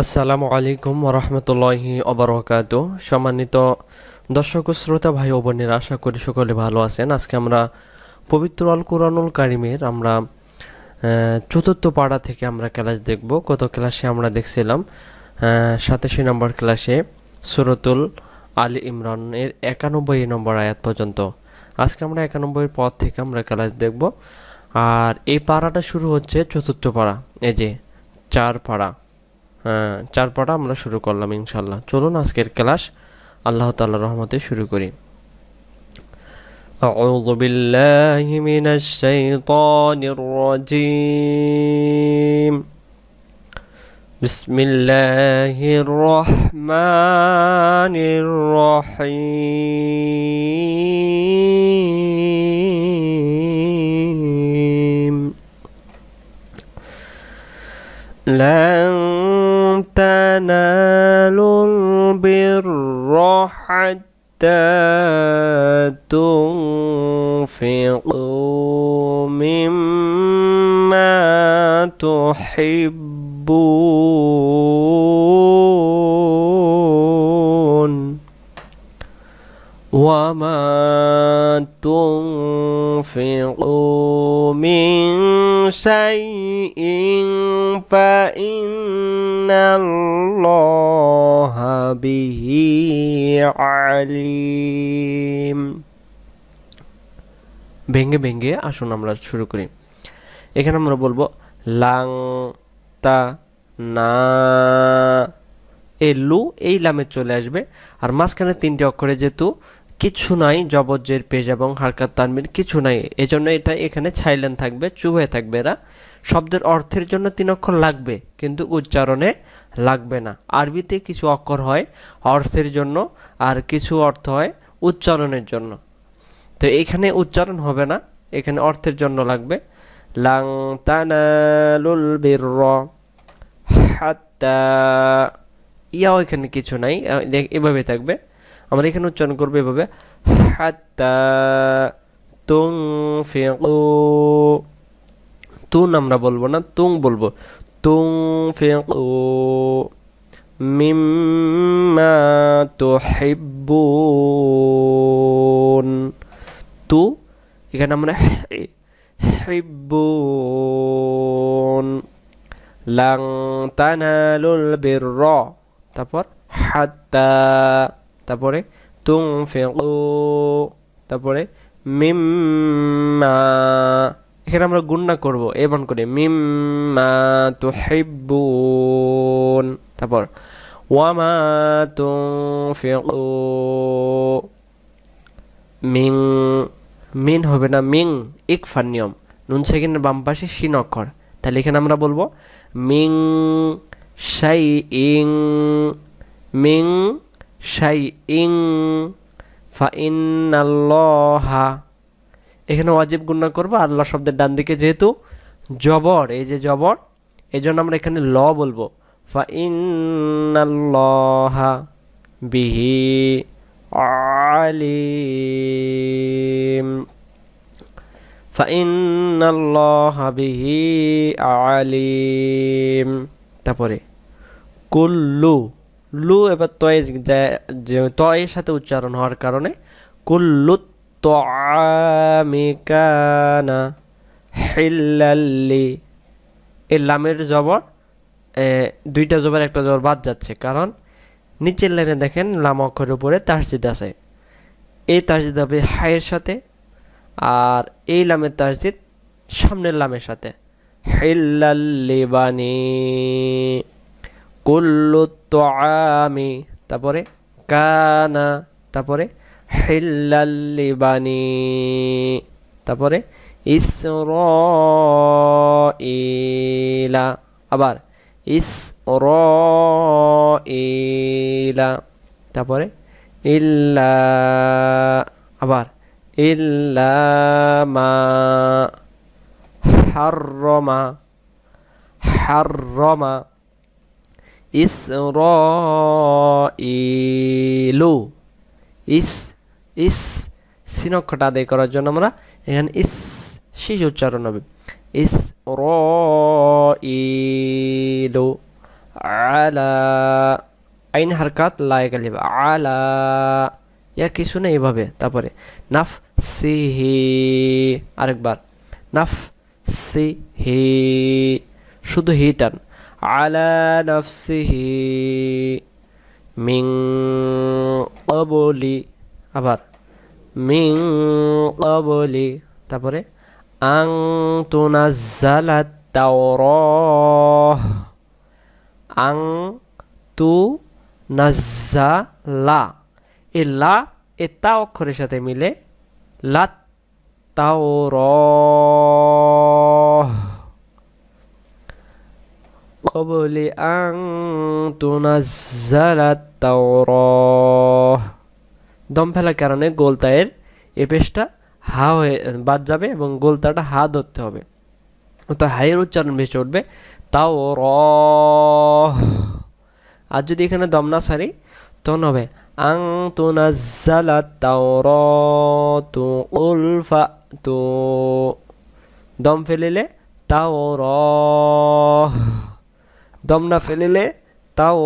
আসসালামু আলাইকুম রহমতুল্লাহ অবরকাত সম্মানিত দর্শক ও শ্রোতা ভাই ও বোনের আশা করি সকলে ভালো আছেন আজকে আমরা পবিত্র আল কোরআনুল কারিমের আমরা চতুর্থ পাড়া থেকে আমরা ক্লাস দেখব গত ক্লাসে আমরা দেখছিলাম সাতাশি নম্বর ক্লাসে সুরতুল আল ইমরানের একানব্বই নম্বর আয়াত পর্যন্ত আজকে আমরা একানব্বই পদ থেকে আমরা ক্লাস দেখব আর এই পাড়াটা শুরু হচ্ছে চতুর্থ পাড়া এই যে চার পাড়া চার পড়া আমরা শুরু করলাম ইনশাল্লাহ চলুন আজকের ক্লাস আল্লাহ তাল্লাহ রহমতে শুরু করি أعوذ بالله من الشيطان الرجيم بسم الله الرحمن الرحيم لا حتى تنفقوا مما تحبون وما تنفقوا من شيء فإن الله به عليم ভেঙে ভেঙে আসুন আমরা শুরু করি এখানে আমরা বলবো লাং তা না এ লু এই লামে চলে আসবে আর মাঝখানে তিনটি অক্ষরে যেহেতু কিছু নাই জবজ্জের পেজ এবং হারকাত তানবির কিছু নাই এজন্য এটা এখানে ছাইলেন থাকবে চুপ হয়ে থাকবে এরা শব্দের অর্থের জন্য তিন অক্ষর লাগবে কিন্তু উচ্চারণে লাগবে না আরবিতে কিছু অক্ষর হয় অর্থের জন্য আর কিছু অর্থ হয় উচ্চারণের জন্য তো এখানে উচ্চারণ হবে না এখানে অর্থের জন্য লাগবে লাং তানালুল বিরর হাত্তা ইয়াও এখানে কিছু নাই এভাবে থাকবে আমরা এখানে উচ্চারণ করব এভাবে হাত্তা তুং ফিকু তুং আমরা বলবো না তুং বলবো তুং ফিকু মিম্মা তুহিব্বুন তু এখানে আমরা হিব্বুন লাং তানালুল বিররা তারপর হাত্তা তারপরে তুং ফেঁকো তারপরে মিম্মা এখানে আমরা গুন্না করব এমন করে মিম্মা তো হেব্বুন তারপর ওয়ামা তো ফেঁকো মিং মিন হবে না মিং ইক নিয়ম নুন সেকেন্ডের বাম পাশে শিন অক্ষর তাহলে এখানে আমরা বলবো মিং সাই ইং মিং শাইইং ফাইন্নাল্লাহা এখানে ওয়াজিব গুণনা করব আল্লাহ শব্দের ডান দিকে যেহেতু জবর এই যে জবর এই জন্য আমরা এখানে ল বলবো ফাইন্নাল্লাহা বিহি আলিম ফাইন্নাল্লাহা বিহি আলিম তারপরে কুল্লু লু এবার তয়ে তয়ের সাথে উচ্চারণ হওয়ার কারণে কুল্লু তামিকানা হিল্লাল্লি এর লামের জবর দুইটা জবর একটা জবর বাদ যাচ্ছে কারণ নিচের লাইনে দেখেন লাম অক্ষরের উপরে তাসজিদ আছে এই তাসজিদ হবে হায়ের সাথে আর এই লামের তাসজিদ সামনের লামের সাথে হিল্লাল্লি বানি কুল্লু তো আমি তারপরে কানা তারপরে হিল্লাল্লিবানি তারপরে ইসর ইলা আবার ইসর র ইলা তারপরে ইল্লা আবার ইল্লামা হাররমা হাররমা ইসরাইলু ইস ইস সিনক্ষটা আদায় করার জন্য আমরা এখানে ইস শেষ উচ্চারণ হবে ইস র ইলু আলা আইন হারকাত লায় কালিবা আলা ইয়া কিছু না এভাবে তারপরে নাফ সি হি আরেকবার নাফ সি হি শুধু হি টান على نفسه من قبل আবার মিং কবলি তারপরে আং তুনাজ্জালা তাওর আং তু নাজ্জা লা এ লা এ তা অক্ষরের সাথে মিলে লা তাওর قبل أن تنزل التوراة দম ফেলার কারণে গোলতায়ের এ পেশটা হা হয়ে বাদ যাবে এবং গোলতাটা হা ধরতে হবে তো হাইয়ের উচ্চারণ ভেসে উঠবে তাও র আর যদি এখানে দম না সারি তখন হবে আং তুনাজ্জালা তাও র তু উলফা তো দম ফেলিলে তাও র দমনা না ফেলিলে তাও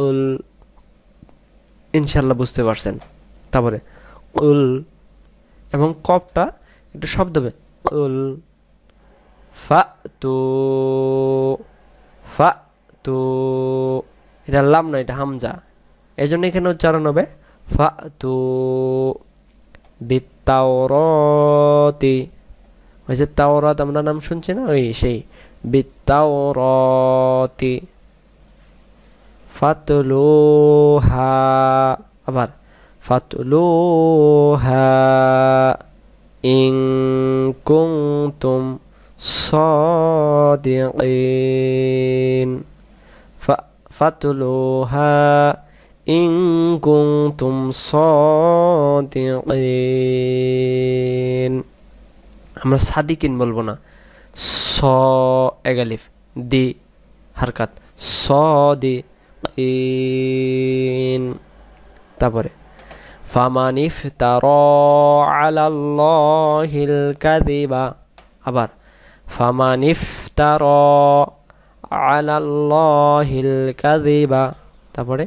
উল ইনশাল্লাহ বুঝতে পারছেন তারপরে উল এবং কপটা একটু শব্দ হবে উল ফা তো ফা তো এটা লাম নয় এটা হামজা এই জন্য এখানে উচ্চারণ হবে ফা তো ওই যে তাওরাত আমরা নাম শুনছি না ওই সেই بالتوراة فاتلوها أفر فتلوها إن كنتم صادقين فاتلوها إن كنتم صادقين আমরা সাদিকিন বলবো না স দি হারকাত স দি তারপরে ফামানিফ তার আলাল্লাহিল কাদিবা আবার ফামানিফ তার আলাল্লাহিল কাদিবা তারপরে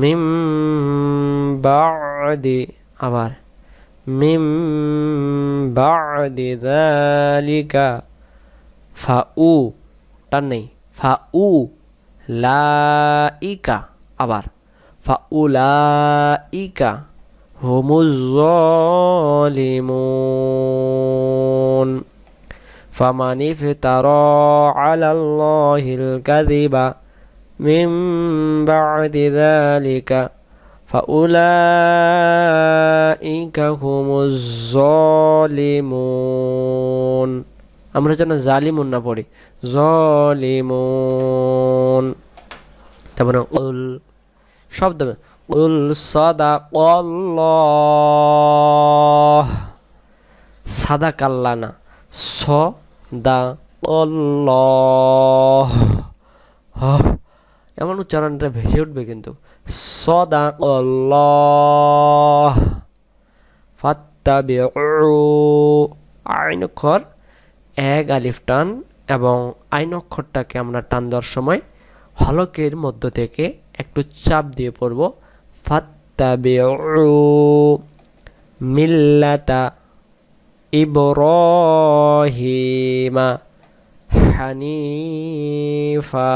মিম বাদি আবার মিম বাদি যালিকা ফাউ টান নেই ফাউ লাইকা আবার هم الظالمون فمن افترى على الله الكذب من بعد ذلك فأولئك هم الظالمون আমরা যেন জালিমুন না পড়ি জলিমুন তারপরে উল শব্দ উল সদা সাদা কাল্লা না স দা এমন উচ্চারণটা ভেসে উঠবে কিন্তু সদা ফাত্তা আইন খর এক আলিফ টান এবং আইন অক্ষরটাকে আমরা টান দেওয়ার সময় হলকের মধ্য থেকে একটু চাপ দিয়ে পড়ব ফাত্তা মিল্লাতা ইবরহিমা হানিফা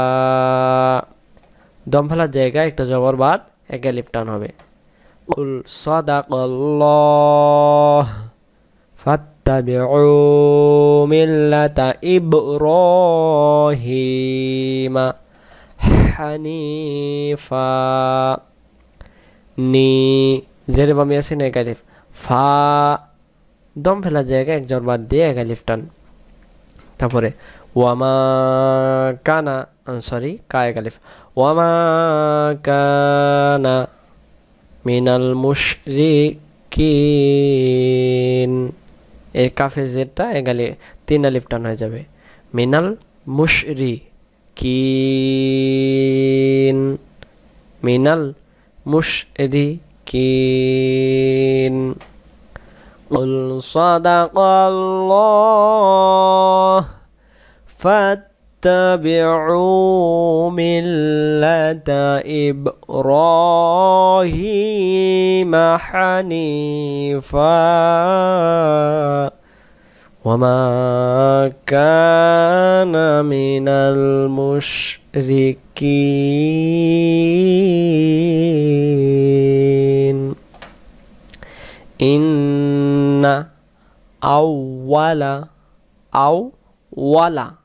দমফালার জায়গায় একটা জবর বাদ এক আলিফ টান হবে কুল সদাকল্লাহ ফাত اتبعوا ملة إبراهيم حنيفا নি জেরে বামি আছে না একালিফ ফা দম ফেলার জায়গায় একজন বাদ দিয়ে একালিফ টান তারপরে ওয়ামা কানা সরি কা একালিফ ওয়ামা কানা মিনাল মুশরিকিন এর কাফে জেরটা এ গালে তিন আলিফ টান হয়ে যাবে মিনাল মুশরি কি মিনাল মুশরি কি সদা কল الله اتبعوا ملة إبراهيم حنيفا وما كان من المشركين إن أول أو ولا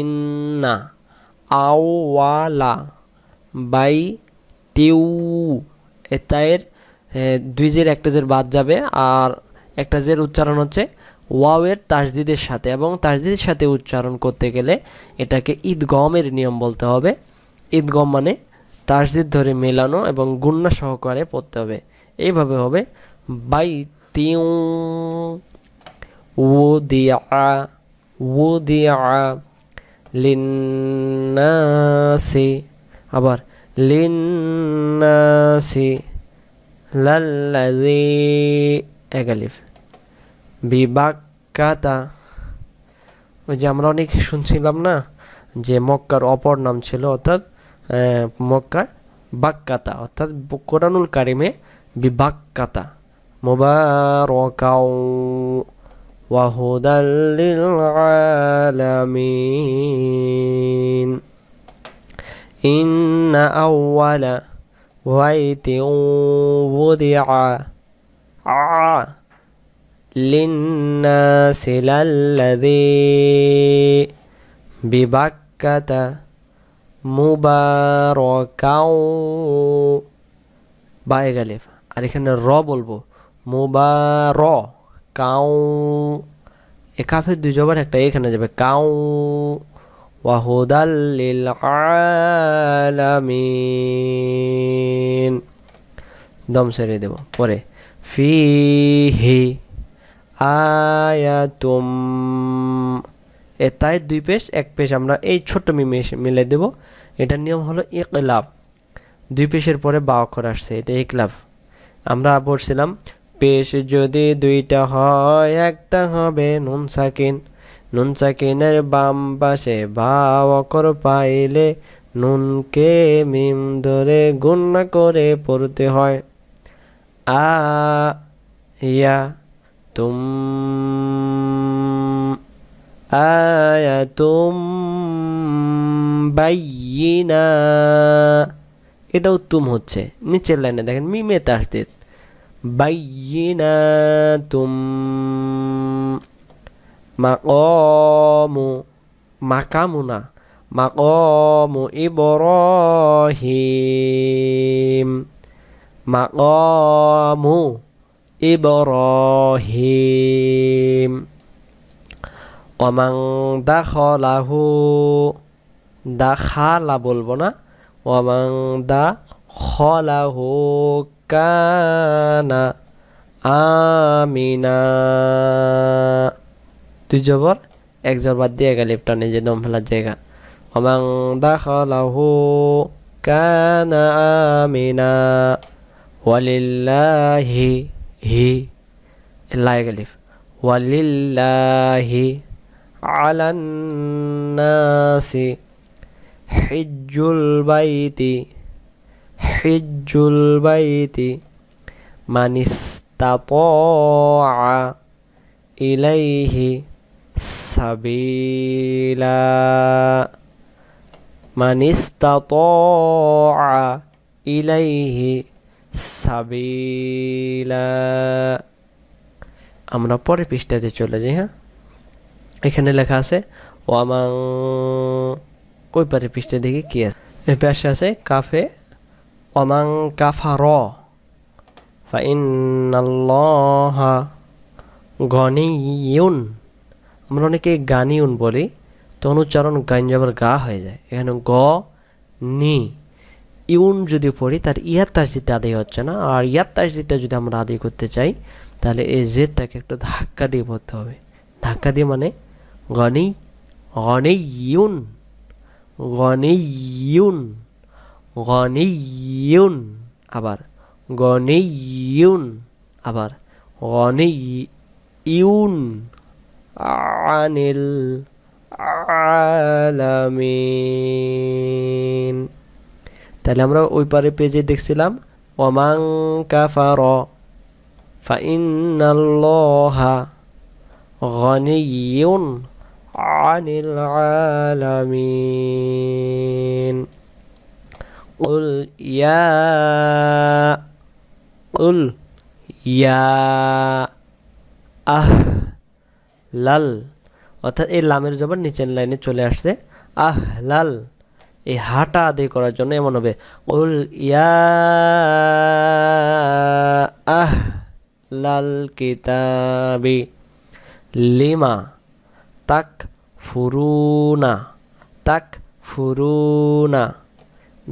ইন্না আওয়ালা বাই টিউ এতায়ের দুই জের একটা জের বাদ যাবে আর একটা জের উচ্চারণ হচ্ছে ওয়াওয়ের তাসদিদের সাথে এবং তাসদিদের সাথে উচ্চারণ করতে গেলে এটাকে ঈদগমের নিয়ম বলতে হবে ঈদগম মানে তাসদিদ ধরে মেলানো এবং গুণ্না সহকারে পড়তে হবে এইভাবে হবে বাই তিউ ও দিয়া ও দিয়া লিন্নাসি আবার লিন্নাসি লাল্লাযী এগালিফ বিবাক্কাতা ওই যে আমরা অনেক শুনছিলাম না যে মক্কার অপর নাম ছিল অর্থাৎ মক্কার বাক্কাতা অর্থাৎ কোরআনুল কারিমে বিবাক্কাতা মোবারকাও وهدى للعالمين إن أول بيت وضع للناس للذي ببكة مباركا باي غليفة جليفة عليك ان الرا بولبو مبارك কাউ এ কাফের দুই জবার একটা এখানে যাবে কাউ ওয়াহুদাল আলামিন দম সেরে দেব পরে ফি হি আয়াতুম এ তাই দুই পেশ এক পেশ আমরা এই ছোট্ট মিমে মিলে দেব এটার নিয়ম হলো লাভ দুই পেশের পরে বা অক্ষর আসছে এটা লাভ আমরা পড়ছিলাম পেশ যদি দুইটা হয় একটা হবে নুন সাকিন নুন সাকিনের বাম পাশে বা অকর পাইলে নুনকে মিম ধরে গুন্না করে পড়তে হয় আ ইয়া তুম আয়া তুম বাইনা এটাও তুম হচ্ছে নিচের লাইনে দেখেন মিমে তাসদিদ bayyinatum maqamu makamuna maqamu Ibrahim maqamu Ibrahim wa man dakhalahu dakhala বলবো na wa man dakhalahu কানা আমিনা দুই জবর এক জবর বাদ দিয়ে গেল লিপটা নিজে দম ফেলার জায়গা অমাং দাখলাহু কানা আমিনা ওয়ালিল্লাহি হি লাই গলিফ ওয়ালিল্লাহি আলান্নাসি হিজুল বাইতি হিজুল বাইতি মানিস্তাতআ ইলাইহি সাবিলা মানিস্তাতআ ইলাইহি সাবিলা আমরা পরে পৃষ্ঠাতে চলে যাই হ্যাঁ এখানে লেখা আছে ওয়ামাং ওই পারে পৃষ্ঠা দেখি কি আছে এ পাশে আছে কাফে অমাং কাফার ফাইনাল্লাহা গনিউন আমরা অনেকে গানিউন বলি তখন উচ্চারণ গাঞ্জাবার গা হয়ে যায় এখানে গ নি ইউন যদি পড়ি তার ইয়ার তাসদিদটা আদায় হচ্ছে না আর ইয়ার তাসদিদটা যদি আমরা আদায় করতে চাই তাহলে এই জেডটাকে একটু ধাক্কা দিয়ে পড়তে হবে ধাক্কা দিয়ে মানে গনি গনি ইউন গনি ইউন গনিউন আবার গনিউন আবার গনি ইউন আনিল আলামিন তাহলে আমরা ওই পারে পেজে দেখছিলাম ওমাং কাফার فإنالله غني عن العالمين قل يا قل يا আহ লাল অর্থাৎ এই লামের জবর নিচের লাইনে চলে আসছে আহ লাল এই হাটা আদায় করার জন্য এমন হবে উল ইয়া আহ লাল কিতাবি লিমা তাক ফুরুনা তাক ফুরুনা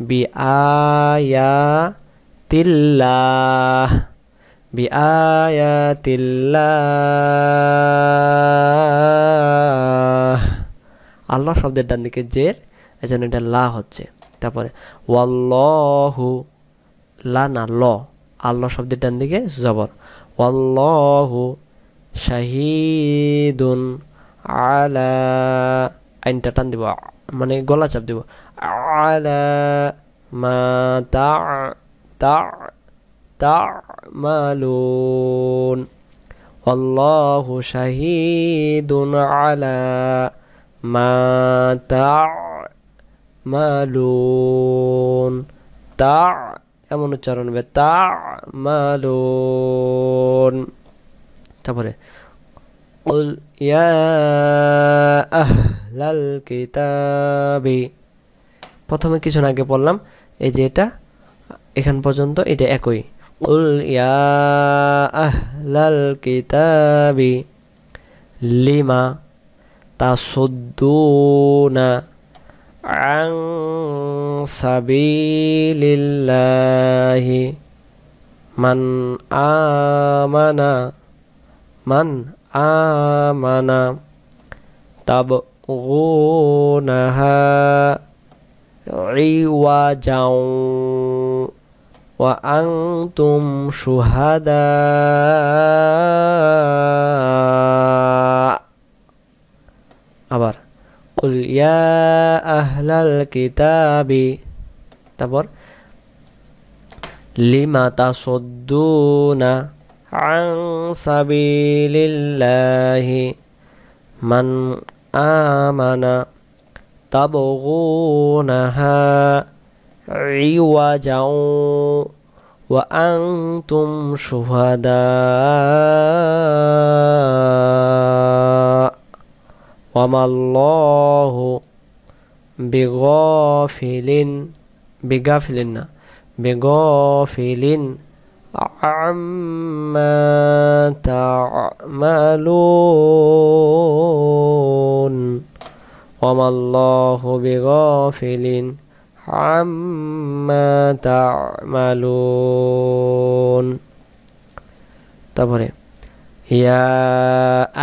বিআয়াতিল্লাহ বিআয়াতিল্লাহ আল্লাহ শব্দের ডান দিকে জের এজন্য এটা লা হচ্ছে তারপরে ওয়াল্লাহু লা না ল আল্লাহ শব্দের ডান দিকে জবর ওয়াল্লাহু শাহিদুন আলা আইনটা টান দিব মানে গলা চাপ দিব على ما تع تع تعملون والله شهيد على ما تعملون تع এমন উচ্চারণ হবে তা মালুন তারপরে قل يا أهل الكتاب প্রথমে কিছু আগে পড়লাম এই যে এটা এখান পর্যন্ত এটা একই উল ইয়া লাল কিতাবি লিমা তা না আং সাবিলিল্লাহি মান আমানা মান আমানা তাব ওনাহা عوجا وأنتم شهداء أبر قل يا أهل الكتاب تبر لما تصدون عن سبيل الله من آمن تبغونها عوجا وأنتم شهداء وما الله بغافل بغافل بغافل عما تعملون وما الله بغافل عما তারপরে ইয়া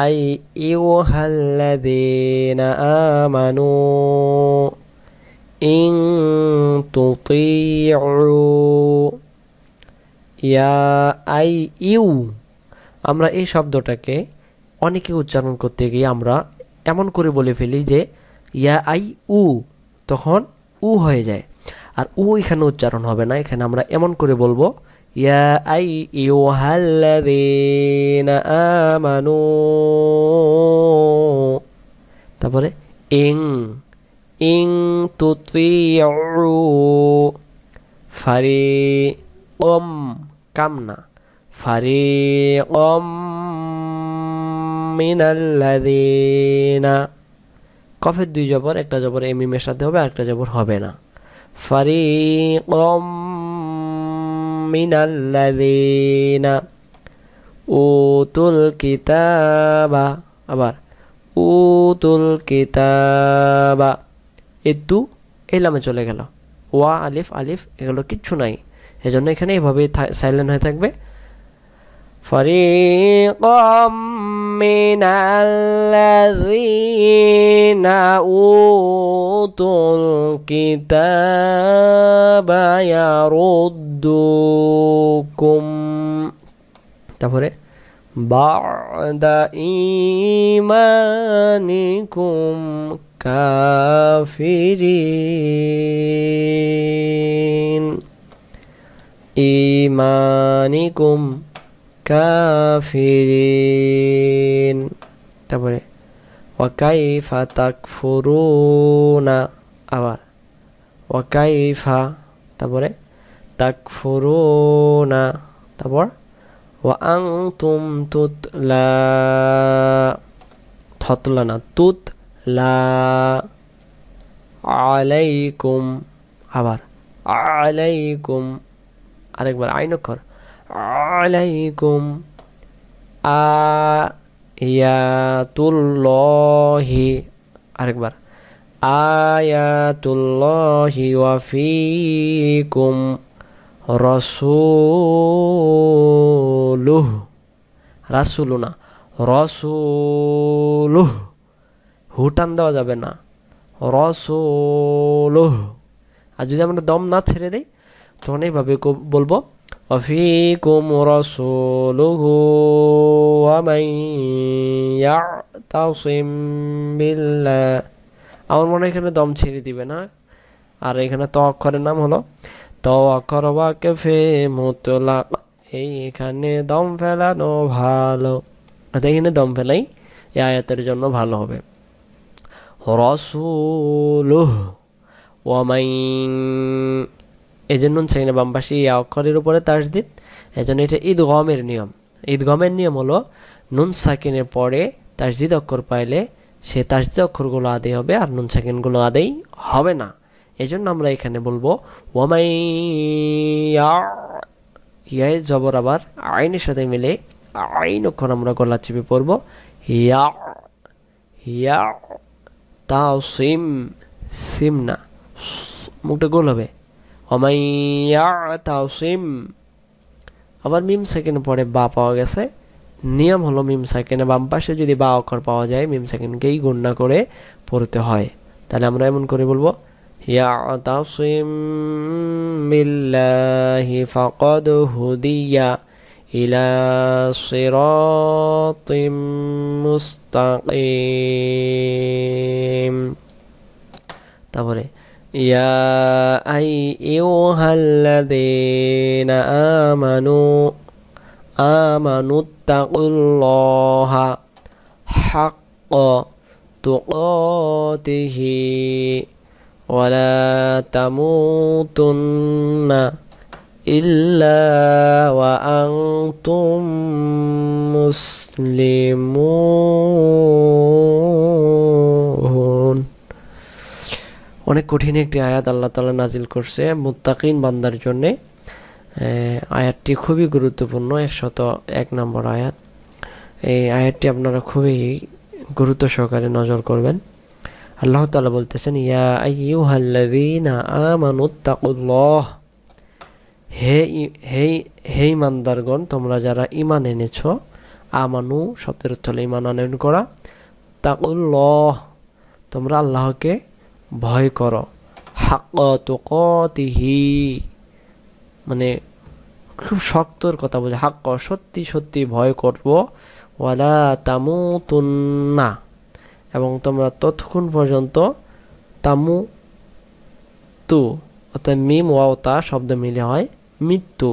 আই ইউহাল্লাযীনা আমানু ইন তুতিউ ইয়া আই ইউ আমরা এই শব্দটাকে অনেকে উচ্চারণ করতে গিয়ে আমরা এমন করে বলে ফেলি যে ইয়া আই উ তখন উ হয়ে যায় আর উ এখানে উচ্চারণ হবে না এখানে আমরা এমন করে বলবো ইয়া আই ইউ আমানু তারপরে ইং ইং তুতিউ ফারি ওম কামনা ফারি ওম মিনাল্লাদিনা কফের দুই জবর একটা জবর এমি মেশাতে হবে আরেকটা জবর হবে না ফারিকম মিনাল্লাযীনা উতুল কিতাবা আবার উতুল কিতাবা এ এলামে চলে গেল ওয়া আলিফ আলিফ এগুলো কিচ্ছু নাই এজন্য এখানে এভাবে সাইলেন্ট হয়ে থাকবে কম من الذين أوتوا الكتاب يردكم بعد إيمانكم كافرين إيمانكم কাফিরিন তারপরে ওয়াকাইফা তাকফুরুনা আবার ওয়াকাইফা তারপরে তাকফুরুনা তারপর ওয়াং আং তুম তুতলা থতলা না তুত লা আলাইকুম আবার আলাইকুম আরেকবার আইনক্ষর আলাইকুম আয়াতুল্লাহি আরেকবার আয়াতুল্লাহি ওয়াফিকুম রসুলুহ রাসুলুনা রসুলুহ হুটান দেওয়া যাবে না রসুলুহ আর যদি আমরা দম না ছেড়ে দিই তখন এইভাবে বলবো وفيكم رسوله ومن يعتصم بالله আমার মনে এখানে দম ছেড়ে দিবে না আর এখানে ত অক্ষরের নাম হলো ত অক্ষর বাক্যে ফে মোতলা এই এখানে দম ফেলানো ভালো আচ্ছা, এখানে দম ফেলাই এই আয়াতের জন্য ভালো হবে ও ওয়ামাই এজন্য চাইনা বামবাসী এই অক্ষরের উপরে তাসদিদ এজন্য এটা ঈদ গমের নিয়ম ঈদ গমের নিয়ম হলো নুন সাকিনের পরে তাসজিদ অক্ষর পাইলে সে তাসজিদ অক্ষরগুলো আদেই হবে আর নুন সাকিনগুলো আদেই হবে না এজন্য আমরা এখানে বলবো ওমাই ইয়ায় জবর আবার আইনের সাথে মিলে আইন অক্ষর আমরা গলা চেপে পড়বো ইয়া ইয়া তাও সিম সিম না মুখটা গোল হবে অমাইয়াতাসিম আবার মিম সেকেন্ড পরে বা পাওয়া গেছে নিয়ম হলো মিম সেকেন্ডে বাম পাশে যদি বা অক্ষর পাওয়া যায় মিম সেকেন্ডকেই গণ্যা করে পড়তে হয় তাহলে আমরা এমন করে বলবো يعتصم بالله فقد هدي ইলা صراط مستقيم তারপরে يا أيها الذين آمنوا آمنوا اتقوا الله حق تقاته ولا تموتن إلا وأنتم مسلمون অনেক কঠিন একটি আয়াত আল্লাহ তালা নাজিল করছে মুত্তাকিন বান্দার জন্যে আয়াতটি খুবই গুরুত্বপূর্ণ একশত এক নম্বর আয়াত এই আয়াতটি আপনারা খুবই গুরুত্ব সহকারে নজর করবেন আল্লাহ তালা বলতেছেন ইয়া আইয়ুহাল্লাযীনা হে হে হে ইমানদারগণ তোমরা যারা ইমান এনেছ আমানু শব্দের অর্থ ইমান আনয়ন করা তাকুল্লহ তোমরা আল্লাহকে ভয় কর হাক্ক মানে খুব শক্তর কথা বলছে হাক্ক সত্যি সত্যি ভয় করবো ওয়ালা তামু তুন্না এবং তোমরা ততক্ষণ পর্যন্ত তামু তু অর্থাৎ মিম ওয়াও তা শব্দ মিলে হয় মৃত্যু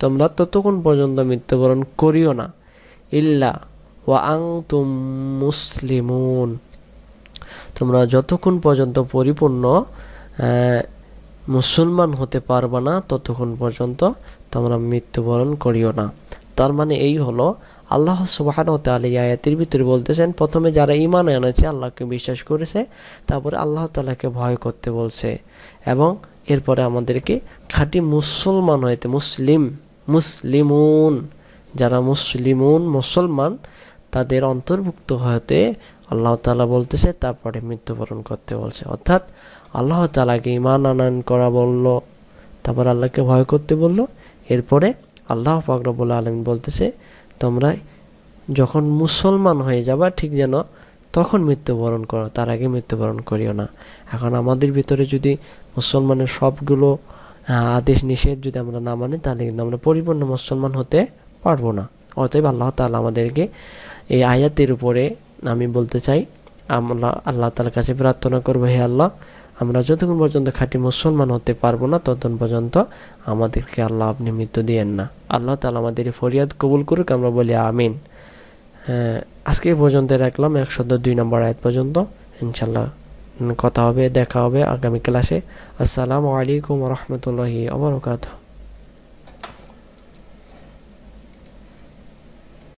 তোমরা ততক্ষণ পর্যন্ত মৃত্যুবরণ করিও না ইল্লা ওয়া আং তুম মুসলিমুন তোমরা যতক্ষণ পর্যন্ত পরিপূর্ণ মুসলমান হতে পারবা না ততক্ষণ পর্যন্ত তোমরা মৃত্যুবরণ করিও না তার মানে এই হলো আল্লাহ সুবাহান আলী আয়াতির ভিতরে বলতেছেন প্রথমে যারা ইমান এনেছে আল্লাহকে বিশ্বাস করেছে তারপরে আল্লাহ তালাকে ভয় করতে বলছে এবং এরপরে আমাদেরকে খাঁটি মুসলমান হইতে মুসলিম মুসলিমুন যারা মুসলিমুন মুসলমান তাদের অন্তর্ভুক্ত হতে আল্লাহ তালা বলতেছে তারপরে মৃত্যুবরণ করতে বলছে অর্থাৎ আল্লাহ তালাকে ইমান আনয়ন করা বলল তারপর আল্লাহকে ভয় করতে বলল এরপরে আল্লাহ ফাকরবুল আলম বলতেছে তোমরা যখন মুসলমান হয়ে যাবা ঠিক যেন তখন মৃত্যুবরণ করো তার আগে মৃত্যুবরণ করিও না এখন আমাদের ভিতরে যদি মুসলমানের সবগুলো আদেশ নিষেধ যদি আমরা না মানি তাহলে কিন্তু আমরা পরিপূর্ণ মুসলমান হতে পারবো না অতএব আল্লাহ তালা আমাদেরকে এই আয়াতের উপরে আমি বলতে চাই আমরা আল্লাহ তালার কাছে প্রার্থনা করবো হে আল্লাহ আমরা যতক্ষণ পর্যন্ত খাঁটি মুসলমান হতে পারবো না ততক্ষণ পর্যন্ত আমাদেরকে আল্লাহ আপনি মৃত্যু দিয়েন না আল্লাহ তালা আমাদের ফরিয়াদ কবুল করুক আমরা বলি আমিন হ্যাঁ, আজকে পর্যন্ত রাখলাম একশো দুই নম্বর আয়াত পর্যন্ত ইনশাল্লাহ কথা হবে দেখা হবে আগামী ক্লাসে আসসালামু আলাইকুম রহমতুল্লাহি আবরকাত